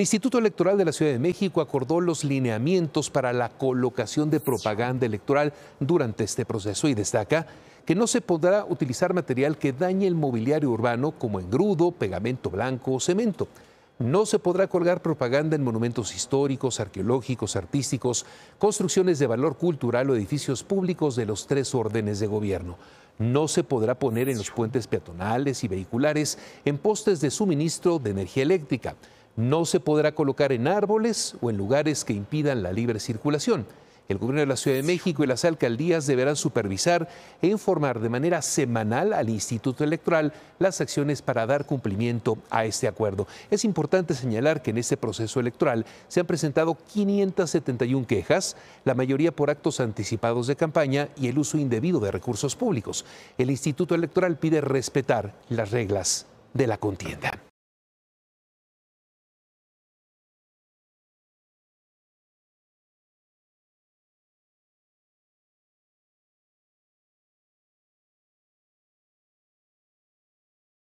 El Instituto Electoral de la Ciudad de México acordó los lineamientos para la colocación de propaganda electoral durante este proceso y destaca que no se podrá utilizar material que dañe el mobiliario urbano como engrudo, pegamento blanco o cemento. No se podrá colgar propaganda en monumentos históricos, arqueológicos, artísticos, construcciones de valor cultural o edificios públicos de los tres órdenes de gobierno. No se podrá poner en los puentes peatonales y vehiculares, en postes de suministro de energía eléctrica no se podrá colocar en árboles o en lugares que impidan la libre circulación. El gobierno de la Ciudad de México y las alcaldías deberán supervisar e informar de manera semanal al Instituto Electoral las acciones para dar cumplimiento a este acuerdo. Es importante señalar que en este proceso electoral se han presentado 571 quejas, la mayoría por actos anticipados de campaña y el uso indebido de recursos públicos. El Instituto Electoral pide respetar las reglas de la contienda.